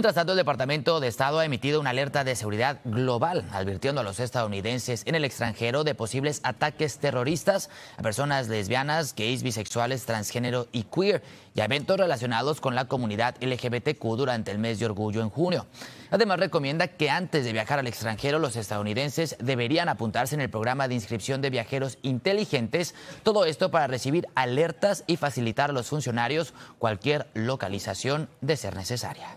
Mientras tanto, el Departamento de Estado ha emitido una alerta de seguridad global, advirtiendo a los estadounidenses en el extranjero de posibles ataques terroristas a personas lesbianas, gays, bisexuales, transgénero y queer, y eventos relacionados con la comunidad LGBTQ durante el mes de orgullo en junio. Además, recomienda que antes de viajar al extranjero, los estadounidenses deberían apuntarse en el programa de inscripción de viajeros inteligentes, todo esto para recibir alertas y facilitar a los funcionarios cualquier localización de ser necesaria.